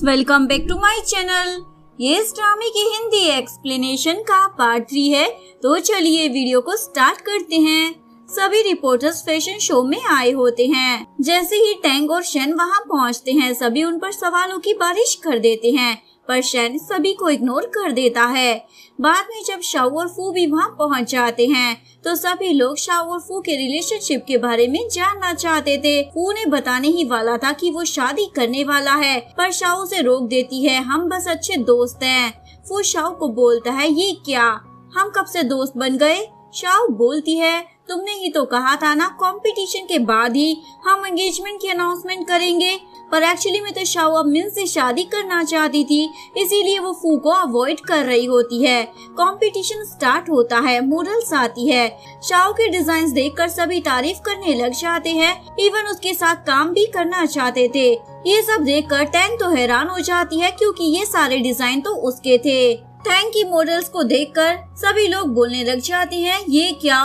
friends welcome back to my channel ये इस ड्रामे की हिंदी एक्सप्लेनेशन का पार्ट थ्री है तो चलिए वीडियो को स्टार्ट करते हैं सभी रिपोर्टर्स फैशन शो में आए होते हैं जैसे ही टैंग और शेन वहां पहुंचते हैं सभी उन पर सवालों की बारिश कर देते हैं पर शेन सभी को इग्नोर कर देता है बाद में जब शाओ और फू भी वहाँ पहुँच जाते हैं तो सभी लोग शाह और फू के रिलेशनशिप के बारे में जानना चाहते थे फू ने बताने ही वाला था कि वो शादी करने वाला है पर शाओ उसे रोक देती है हम बस अच्छे दोस्त हैं फू शाओ को बोलता है ये क्या हम कब से दोस्त बन गए शाओ बोलती है तुमने ही तो कहा था ना कंपटीशन के बाद ही हम एंगेजमेंट की अनाउंसमेंट करेंगे पर एक्चुअली में तो शाओ अब मिन से शादी करना चाहती थी इसीलिए वो फू को अवॉइड कर रही होती है कंपटीशन स्टार्ट होता है मॉडल्स आती है शाओ के डिजाइन देखकर सभी तारीफ करने लग जाते हैं इवन उसके साथ काम भी करना चाहते थे ये सब देख कर टैन तो हैरान हो जाती है क्योंकि ये सारे डिजाइन तो उसके थे टैंक की मॉडल्स को देखकर सभी लोग बोलने लग जाते हैं ये क्या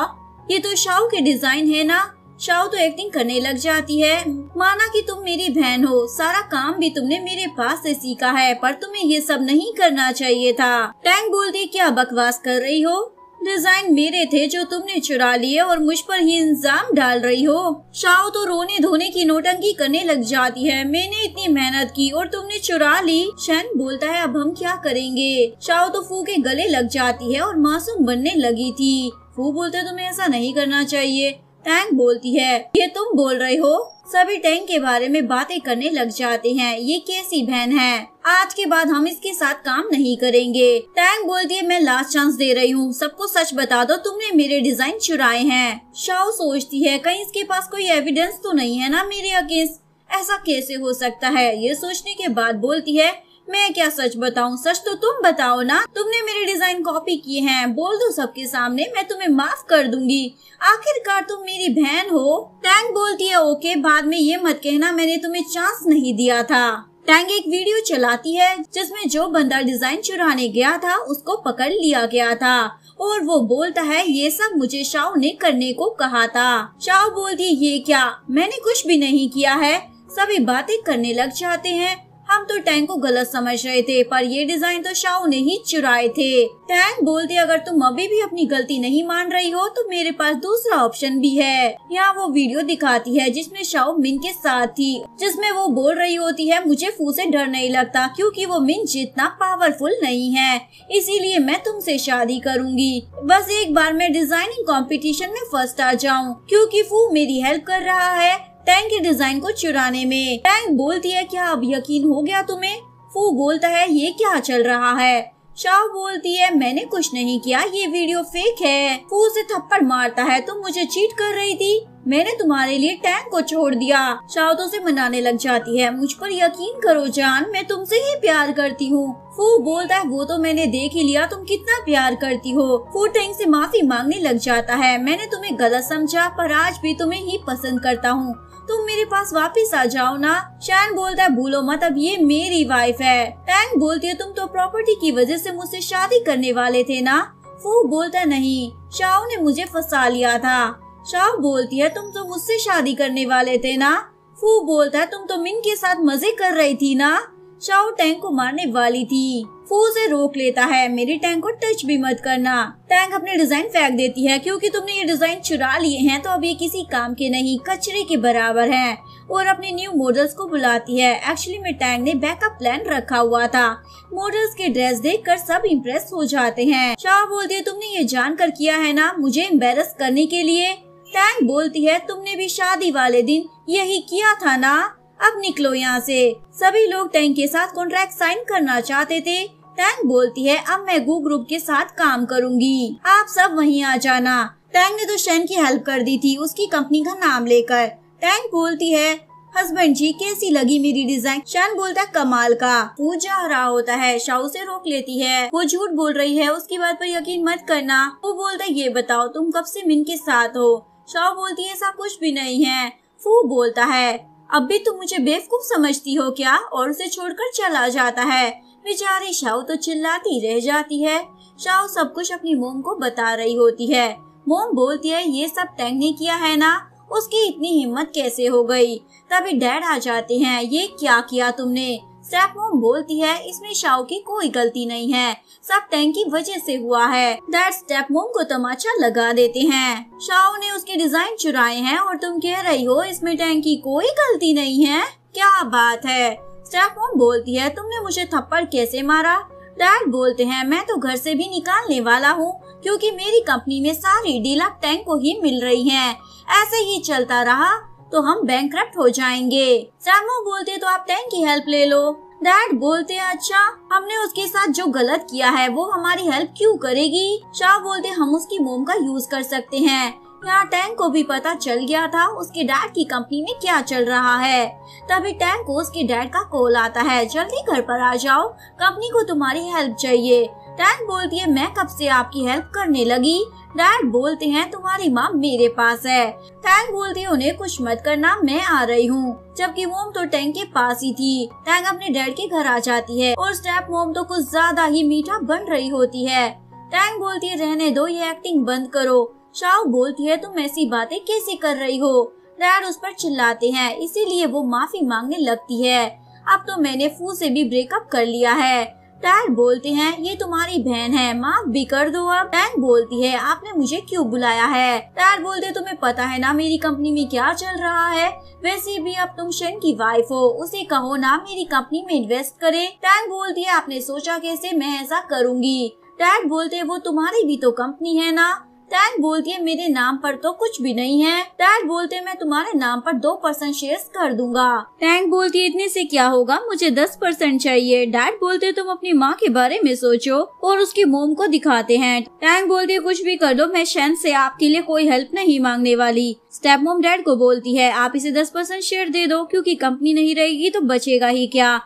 ये तो शाओ के डिजाइन है ना शाओ तो एक्टिंग करने लग जाती है माना कि तुम मेरी बहन हो सारा काम भी तुमने मेरे पास से सीखा है पर तुम्हें ये सब नहीं करना चाहिए था टैंक बोलती क्या बकवास कर रही हो डिजाइन मेरे थे जो तुमने चुरा लिए और मुझ पर ही इंजाम डाल रही हो शाओ तो रोने धोने की नोटंगी करने लग जाती है मैंने इतनी मेहनत की और तुमने चुरा ली शैन बोलता है अब हम क्या करेंगे शाओ तो फू के गले लग जाती है और मासूम बनने लगी थी वो बोलते है तुम्हें ऐसा नहीं करना चाहिए टैंक बोलती है ये तुम बोल रहे हो सभी टैंक के बारे में बातें करने लग जाते हैं ये कैसी बहन है आज के बाद हम इसके साथ काम नहीं करेंगे टैंक बोलती है मैं लास्ट चांस दे रही हूँ सबको सच बता दो तुमने मेरे डिजाइन चुराए हैं शाओ सोचती है कहीं इसके पास कोई एविडेंस तो नहीं है ना मेरे अगेंस्ट ऐसा कैसे हो सकता है ये सोचने के बाद बोलती है मैं क्या सच बताऊं सच तो तुम बताओ ना तुमने मेरे डिजाइन कॉपी किए हैं बोल दो सबके सामने मैं तुम्हें माफ कर दूंगी आखिरकार तुम मेरी बहन हो टैंग बोलती है ओके बाद में ये मत कहना मैंने तुम्हें चांस नहीं दिया था टैंग एक वीडियो चलाती है जिसमें जो बंदा डिजाइन चुराने गया था उसको पकड़ लिया गया था और वो बोलता है ये सब मुझे शाओ ने करने को कहा था शाओ बोलती ये क्या मैंने कुछ भी नहीं किया है सभी बातें करने लग जाते हैं हम तो टैंक को गलत समझ रहे थे पर ये डिजाइन तो शाहू ने ही चुराए थे टैंक बोलते अगर तुम अभी भी अपनी गलती नहीं मान रही हो तो मेरे पास दूसरा ऑप्शन भी है यहाँ वो वीडियो दिखाती है जिसमें शाहू मिन के साथ थी जिसमे वो बोल रही होती है मुझे फू से डर नहीं लगता क्योंकि वो मिन जितना पावरफुल नहीं है इसीलिए मैं तुमसे शादी करूंगी बस एक बार मैं डिजाइनिंग कॉम्पिटिशन में फर्स्ट आ जाऊँ क्यूँकी फू मेरी हेल्प कर रहा है टैंक के डिजाइन को चुराने में टैंक बोलती है क्या अब यकीन हो गया तुम्हें फू बोलता है ये क्या चल रहा है शाह बोलती है मैंने कुछ नहीं किया ये वीडियो फेक है फू से थप्पड़ मारता है तुम मुझे चीट कर रही थी मैंने तुम्हारे लिए टैंक को छोड़ दिया शाह तो उसे मनाने लग जाती है मुझ पर यकीन करो जान मैं तुमसे ही प्यार करती हूँ फू बोलता है वो तो मैंने देख ही लिया तुम कितना प्यार करती हो फू टैंक से माफी मांगने लग जाता है मैंने तुम्हें गलत समझा पर आज भी तुम्हें ही पसंद करता हूँ तुम मेरे पास वापस आ जाओ ना शैन बोलता है भूलो मत अब ये मेरी वाइफ है टैंग बोलती है तुम तो प्रॉपर्टी की वजह से मुझसे शादी करने वाले थे ना फू बोलता नहीं शाह ने मुझे फंसा लिया था शाह बोलती है तुम तो मुझसे शादी करने वाले थे ना फू बोलता है तुम तो मिन के साथ मजे कर रही थी ना शाओ टैंग को मारने वाली थी फूल से रोक लेता है मेरी टैंक को टच भी मत करना टैंक अपने डिजाइन फेंक देती है क्योंकि तुमने ये डिजाइन चुरा लिए हैं तो अब ये किसी काम के नहीं कचरे के बराबर है और अपने न्यू मॉडल्स को बुलाती है एक्चुअली में टैंक ने बैकअप प्लान रखा हुआ था मॉडल्स के ड्रेस देख कर सब इम्प्रेस हो जाते हैं शाह बोलती है तुमने ये जान कर किया है ना मुझे एम्बेरस करने के लिए टैंक बोलती है तुमने भी शादी वाले दिन यही किया था ना अब निकलो यहाँ से सभी लोग टैंक के साथ कॉन्ट्रैक्ट साइन करना चाहते थे टैंग बोलती है अब मैं गु ग्रुप के साथ काम करूंगी आप सब वहीं आ जाना टैंग ने तो शैन की हेल्प कर दी थी उसकी कंपनी का नाम लेकर टैंग बोलती है हस्बैंड जी कैसी लगी मेरी डिजाइन शान बोलता है कमाल का वो जा रहा होता है शाह से रोक लेती है वो झूठ बोल रही है उसकी बात पर यकीन मत करना वो बोलता है ये बताओ तुम कब से मिन के साथ हो शाह बोलती है ऐसा कुछ भी नहीं है फू बोलता है अब भी तुम मुझे बेवकूफ समझती हो क्या और उसे छोड़कर चला जाता है बेचारी शाह तो चिल्लाती रह जाती है शाह सब कुछ अपनी मोम को बता रही होती है मोम बोलती है ये सब टैंग ने किया है ना उसकी इतनी हिम्मत कैसे हो गई तभी डैड आ जाते हैं ये क्या किया तुमने स्टेप मोम बोलती है इसमें शाओ की कोई गलती नहीं है सब टैंक की वजह से हुआ है डैड स्टेप मोम को तमाचा लगा देते हैं शाओ ने उसके डिजाइन चुराए हैं और तुम कह रही हो इसमें टैंक की कोई गलती नहीं है क्या बात है स्टेफोम बोलती है तुमने मुझे थप्पड़ कैसे मारा डैड बोलते हैं मैं तो घर से भी निकालने वाला हूँ क्योंकि मेरी कंपनी में सारी डील अब टैंक को ही मिल रही है ऐसे ही चलता रहा तो हम बैंक हो जाएंगे सैमो बोलते तो आप टैंक की हेल्प ले लो डैड बोलते हैं अच्छा हमने उसके साथ जो गलत किया है वो हमारी हेल्प क्यों करेगी शाह बोलते हम उसकी मोम का यूज कर सकते हैं यहाँ टैंक को भी पता चल गया था उसके डैड की कंपनी में क्या चल रहा है तभी टैंक को उसके डैड का कॉल आता है जल्दी घर पर आ जाओ कंपनी को तुम्हारी हेल्प चाहिए टैंक बोलती है मैं कब से आपकी हेल्प करने लगी डैड बोलते हैं तुम्हारी माँ मेरे पास है टैंक बोलती है उन्हें कुछ मत करना मैं आ रही हूँ जबकि मोम तो टैंक के पास ही थी टैंक अपने डैड के घर आ जाती है और स्टेप मोम तो कुछ ज्यादा ही मीठा बन रही होती है टैंक बोलती है रहने दो ये एक्टिंग बंद करो शाओ बोलती है तुम ऐसी बातें कैसे कर रही हो डैड उस पर चिल्लाते हैं इसीलिए वो माफी मांगने लगती है अब तो मैंने फू से भी ब्रेकअप कर लिया है डैड बोलते हैं ये तुम्हारी बहन है माफ भी कर दो अब डैन बोलती है आपने मुझे क्यों बुलाया है डैड बोलते तुम्हें पता है ना मेरी कंपनी में क्या चल रहा है वैसे भी अब तुम शेन की वाइफ हो उसे कहो ना मेरी कंपनी में इन्वेस्ट करे डैन बोलती है आपने सोचा कैसे मैं ऐसा करूँगी डैड बोलते वो तुम्हारी भी तो कंपनी है ना टैग बोलती है मेरे नाम पर तो कुछ भी नहीं है टैग बोलते मैं तुम्हारे नाम पर दो परसेंट शेयर कर दूंगा टैंक बोलती है इतने से क्या होगा मुझे दस परसेंट चाहिए डैड बोलते तुम अपनी माँ के बारे में सोचो और उसकी मोम को दिखाते हैं टैंक बोलती है कुछ भी कर दो मैं शैन से आपके लिए कोई हेल्प नहीं मांगने वाली स्टेप मोम डैड को बोलती है आप इसे दस परसेंट शेयर दे दो क्योंकि कंपनी नहीं रहेगी तो बचेगा ही क्या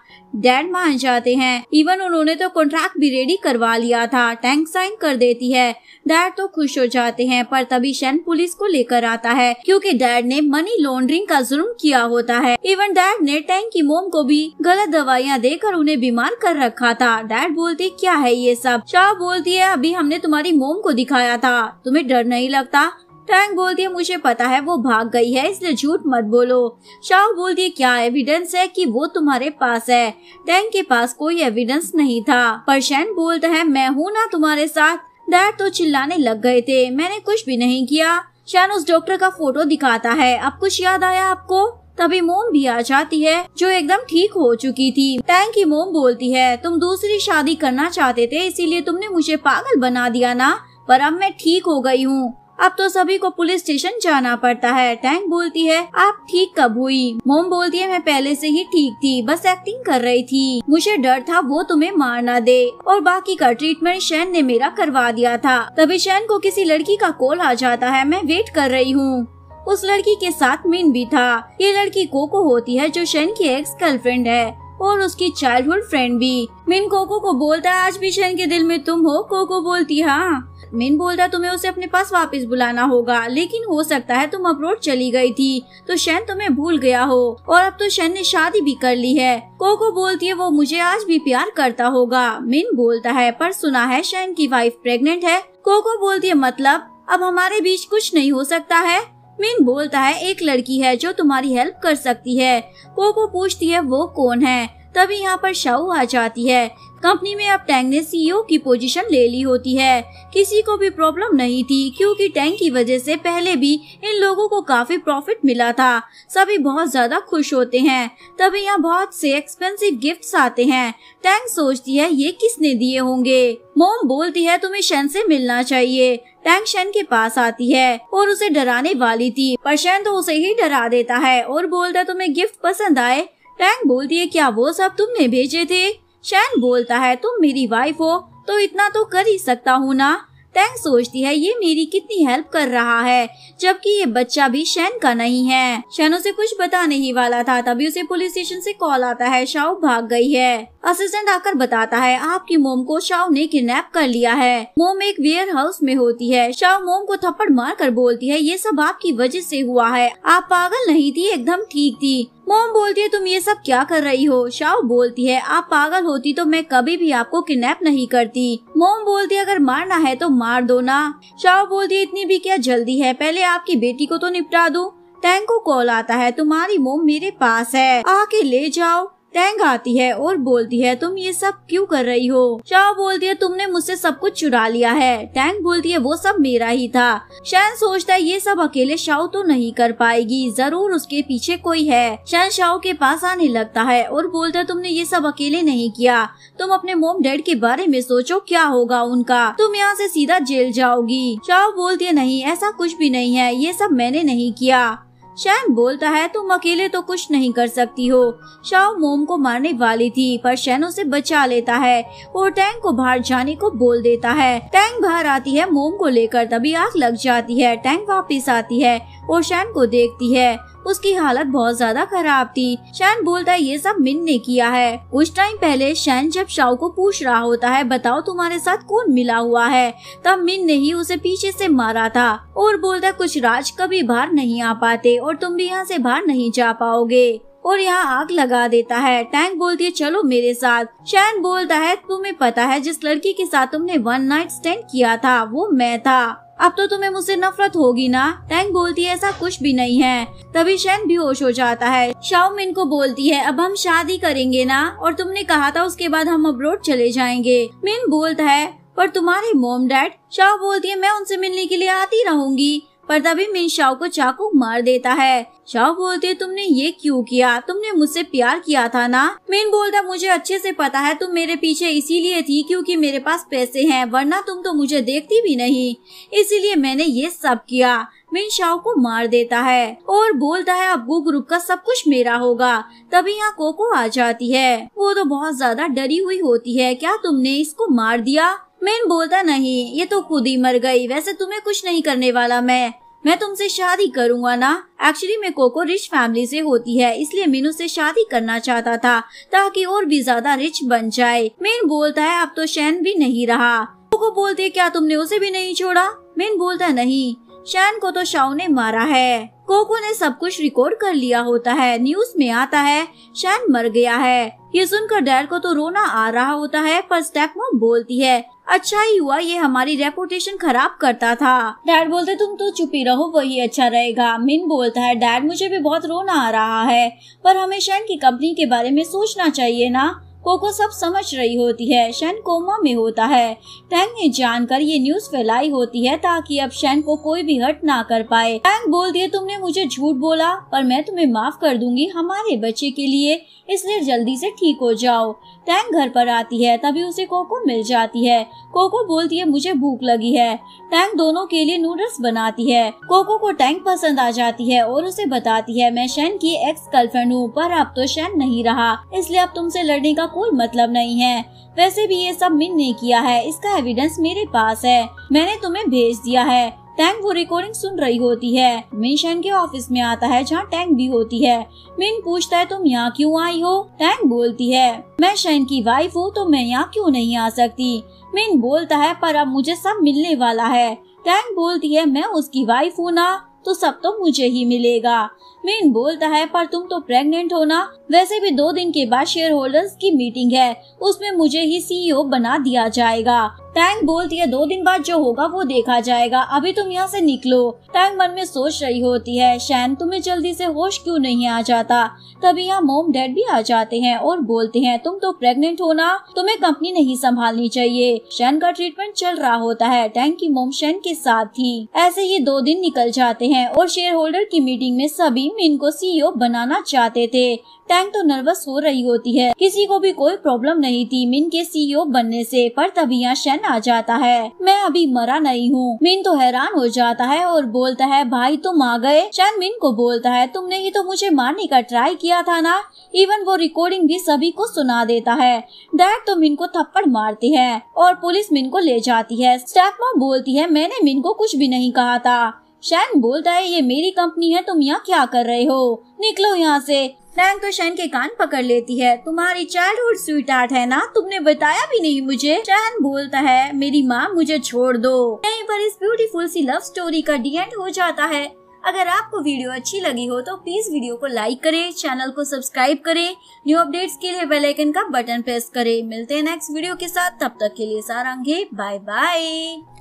डैड मान जाते हैं इवन उन्होंने तो कॉन्ट्रैक्ट भी रेडी करवा लिया था टैंक साइन कर देती है डैड तो खुश हो जाते हैं पर तभी शैन पुलिस को लेकर आता है क्योंकि डैड ने मनी लॉन्ड्रिंग का जुर्म किया होता है इवन डैड ने टैंक की मोम को भी गलत दवाइयाँ देकर उन्हें बीमार कर रखा था डैड बोलती क्या है ये सब शाह बोलती है अभी हमने तुम्हारी मोम को दिखाया था तुम्हें डर नहीं लगता टैंक बोलती है मुझे पता है वो भाग गई है इसलिए झूठ मत बोलो शाह बोलती है क्या एविडेंस है कि वो तुम्हारे पास है टैंक के पास कोई एविडेंस नहीं था पर शैन बोलता है मैं हूँ ना तुम्हारे साथ डैड तो चिल्लाने लग गए थे मैंने कुछ भी नहीं किया शान उस डॉक्टर का फोटो दिखाता है अब कुछ याद आया आपको तभी मोम भी आ जाती है जो एकदम ठीक हो चुकी थी टैंक की मोम बोलती है तुम दूसरी शादी करना चाहते थे इसीलिए तुमने मुझे पागल बना दिया ना पर अब मैं ठीक हो गई हूँ अब तो सभी को पुलिस स्टेशन जाना पड़ता है टैंक बोलती है आप ठीक कब हुई मोम बोलती है मैं पहले से ही ठीक थी बस एक्टिंग कर रही थी मुझे डर था वो तुम्हें ना दे और बाकी का ट्रीटमेंट शैन ने मेरा करवा दिया था तभी शैन को किसी लड़की का कॉल आ जाता है मैं वेट कर रही हूँ उस लड़की के साथ मीन भी था ये लड़की कोको होती है जो शैन की एक्स गर्लफ्रेंड है और उसकी चाइल्डहुड फ्रेंड भी मिन कोको को बोलता है आज भी शैन के दिल में तुम हो कोको बोलती हाँ मिन बोलता है तुम्हें उसे अपने पास वापस बुलाना होगा लेकिन हो सकता है तुम अब्रोड चली गई थी तो शैन तुम्हें भूल गया हो और अब तो शैन ने शादी भी कर ली है कोको बोलती है वो मुझे आज भी प्यार करता होगा मिन बोलता है पर सुना है शैन की वाइफ प्रेग्नेंट है कोको बोलती है मतलब अब हमारे बीच कुछ नहीं हो सकता है मिन बोलता है एक लड़की है जो तुम्हारी हेल्प कर सकती है कोको पूछती है वो कौन है तभी यहाँ पर शाऊ आ जाती है कंपनी में अब टैंग ने सीईओ e की पोजीशन ले ली होती है किसी को भी प्रॉब्लम नहीं थी क्योंकि टैंग की वजह से पहले भी इन लोगों को काफी प्रॉफिट मिला था सभी बहुत ज्यादा खुश होते हैं तभी यहाँ बहुत से एक्सपेंसिव गिफ्ट आते हैं टैंग सोचती है ये किसने दिए होंगे मोम बोलती है तुम्हें शन से मिलना चाहिए टैंक शन के पास आती है और उसे डराने वाली थी पर शन तो उसे ही डरा देता है और बोलता तुम्हें गिफ्ट पसंद आए टैंक बोलती है क्या वो सब तुमने भेजे थे शैन बोलता है तुम मेरी वाइफ हो तो इतना तो कर ही सकता हूँ ना टैंग सोचती है ये मेरी कितनी हेल्प कर रहा है जबकि ये बच्चा भी शैन का नहीं है शैन उसे कुछ बताने ही वाला था तभी उसे पुलिस स्टेशन से कॉल आता है शाओ भाग गई है असिस्टेंट आकर बताता है आपकी मोम को शाओ ने किडनैप कर लिया है मोम एक वेयर हाउस में होती है शाओ मोम को थप्पड़ मार कर बोलती है ये सब आपकी वजह से हुआ है आप पागल नहीं थी एकदम ठीक थी मोम बोलती है तुम ये सब क्या कर रही हो शाओ बोलती है आप पागल होती तो मैं कभी भी आपको किडनैप नहीं करती मोम बोलती है अगर मारना है तो मार दो ना शाओ बोलती है इतनी भी क्या जल्दी है पहले आपकी बेटी को तो निपटा दो टैंक को कॉल आता है तुम्हारी मोम मेरे पास है आके ले जाओ टैंग आती है और बोलती है तुम ये सब क्यों कर रही हो शाह बोलती है तुमने मुझसे सब कुछ चुरा लिया है टैंग बोलती है वो सब मेरा ही था शैन सोचता है ये सब अकेले शाह तो नहीं कर पाएगी जरूर उसके पीछे कोई है शैन शाह के पास आने लगता है और बोलता है तुमने ये सब अकेले नहीं किया तुम अपने मोम डैड के बारे में सोचो क्या होगा उनका तुम यहाँ ऐसी सीधा जेल जाओगी शाह बोलती है नहीं ऐसा कुछ भी नहीं है ये सब मैंने नहीं किया शैम बोलता है तुम अकेले तो कुछ नहीं कर सकती हो शाओ मोम को मारने वाली थी पर शैन उसे बचा लेता है और टैंक को बाहर जाने को बोल देता है टैंक बाहर आती है मोम को लेकर तभी आग लग जाती है टैंक वापस आती है और शैन को देखती है उसकी हालत बहुत ज्यादा खराब थी शैन बोलता है ये सब मिन ने किया है कुछ टाइम पहले शैन जब शाओ को पूछ रहा होता है बताओ तुम्हारे साथ कौन मिला हुआ है तब मिन ने ही उसे पीछे से मारा था और बोलता कुछ राज कभी बाहर नहीं आ पाते और तुम भी यहाँ से बाहर नहीं जा पाओगे और यहाँ आग लगा देता है टैंक बोलती है चलो मेरे साथ शैन बोलता है तुम्हें पता है जिस लड़की के साथ तुमने वन नाइट स्टैंड किया था वो मैं था अब तो तुम्हें मुझसे नफरत होगी ना टैंग बोलती है ऐसा कुछ भी नहीं है तभी शैन बेहोश हो जाता है शाओमिन को बोलती है अब हम शादी करेंगे ना और तुमने कहा था उसके बाद हम अब्रोड चले जाएंगे मिन बोलता है पर तुम्हारी मोम डैड शाओ बोलती है मैं उनसे मिलने के लिए आती रहूंगी पर तभी मिन शाओ को चाकू मार देता है शाओ बोलते तुमने ये क्यों किया तुमने मुझसे प्यार किया था ना मिन बोलता मुझे अच्छे से पता है तुम मेरे पीछे इसीलिए थी क्योंकि मेरे पास पैसे हैं वरना तुम तो मुझे देखती भी नहीं इसीलिए मैंने ये सब किया मिन शाओ को मार देता है और बोलता है अब वो ग्रुप का सब कुछ मेरा होगा तभी यहाँ कोको आ जाती है वो तो बहुत ज्यादा डरी हुई होती है क्या तुमने इसको मार दिया मैन बोलता नहीं ये तो खुद ही मर गई वैसे तुम्हें कुछ नहीं करने वाला मैं मैं तुमसे शादी करूंगा ना एक्चुअली मैं कोको रिच फैमिली से होती है इसलिए मीनू से शादी करना चाहता था ताकि और भी ज्यादा रिच बन जाए मेन बोलता है अब तो शैन भी नहीं रहा कोको बोलते क्या तुमने उसे भी नहीं छोड़ा मेन बोलता नहीं शैन को तो शाओ ने मारा है कोको ने सब कुछ रिकॉर्ड कर लिया होता है न्यूज में आता है शैन मर गया है ये सुनकर डैड को तो रोना आ रहा होता है पर स्टेप मॉम बोलती है अच्छा ही हुआ ये हमारी रेपुटेशन खराब करता था डैड बोलते तुम तो चुप ही रहो वही अच्छा रहेगा मिन बोलता है डैड मुझे भी बहुत रोना आ रहा है पर हमें शैन की कंपनी के बारे में सोचना चाहिए ना कोको सब समझ रही होती है शैन कोमा में होता है टैंग ने जानकर ये न्यूज फैलाई होती है ताकि अब शैन को कोई भी हट ना कर पाए टैंग बोल दिए तुमने मुझे झूठ बोला पर मैं तुम्हें माफ कर दूंगी हमारे बच्चे के लिए इसलिए जल्दी से ठीक हो जाओ टैंग घर पर आती है तभी उसे कोको मिल जाती है कोको बोलती है मुझे भूख लगी है टैंग दोनों के लिए नूडल्स बनाती है कोको को टैंग पसंद आ जाती है और उसे बताती है मैं शैन की एक्स गर्लफ्रेंड हूँ पर अब तो शैन नहीं रहा इसलिए अब तुमसे लड़ने का कोई मतलब नहीं है वैसे भी ये सब मिन ने किया है इसका एविडेंस मेरे पास है मैंने तुम्हें भेज दिया है टैंक वो रिकॉर्डिंग सुन रही होती है मिन शैन के ऑफिस में आता है जहाँ टैंक भी होती है मिन पूछता है तुम यहाँ क्यों आई हो टैंक बोलती है मैं शैन की वाइफ हूँ तो मैं यहाँ क्यों नहीं आ सकती मिन बोलता है पर अब मुझे सब मिलने वाला है टैंक बोलती है मैं उसकी वाइफ हूँ ना तो सब तो मुझे ही मिलेगा मेन बोलता है पर तुम तो प्रेग्नेंट हो ना वैसे भी दो दिन के बाद शेयर होल्डर्स की मीटिंग है उसमें मुझे ही सीईओ बना दिया जाएगा टैंग बोलती है दो दिन बाद जो होगा वो देखा जाएगा अभी तुम यहाँ से निकलो टैंग मन में सोच रही होती है शैन तुम्हें जल्दी से होश क्यों नहीं आ जाता तभी यहाँ मोम डैड भी आ जाते हैं और बोलते हैं तुम तो प्रेग्नेंट हो ना तुम्हें कंपनी नहीं संभालनी चाहिए शैन का ट्रीटमेंट चल रहा होता है टैंग की मोम शैन के साथ थी ऐसे ही दो दिन निकल जाते हैं और शेयर होल्डर की मीटिंग में सभी टीम इनको सीईओ e बनाना चाहते थे टैंग तो नर्वस हो रही होती है किसी को भी कोई प्रॉब्लम नहीं थी मिन के सीईओ e बनने से पर तभी यहाँ शैन आ जाता है मैं अभी मरा नहीं हूँ मिन तो हैरान हो जाता है और बोलता है भाई तुम आ गए शैन मिन को बोलता है तुमने ही तो मुझे मारने का ट्राई किया था ना इवन वो रिकॉर्डिंग भी सभी को सुना देता है डैड तो मिन को थप्पड़ मारती है और पुलिस मिन को ले जाती है स्टैप बोलती है मैंने मिन को कुछ भी नहीं कहा था शैन बोलता है ये मेरी कंपनी है तुम यहाँ क्या कर रहे हो निकलो यहाँ से नैंग तो शैन के कान पकड़ लेती है तुम्हारी चाइल्डहुड स्वीट आर्ट है ना तुमने बताया भी नहीं मुझे शैन बोलता है मेरी माँ मुझे छोड़ दो यहीं पर इस ब्यूटीफुल सी लव स्टोरी का डी एंड हो जाता है अगर आपको वीडियो अच्छी लगी हो तो प्लीज वीडियो को लाइक करें चैनल को सब्सक्राइब करें न्यू अपडेट्स के लिए बेल आइकन का बटन प्रेस करें मिलते हैं नेक्स्ट वीडियो के साथ तब तक के लिए सारंगे बाय बाय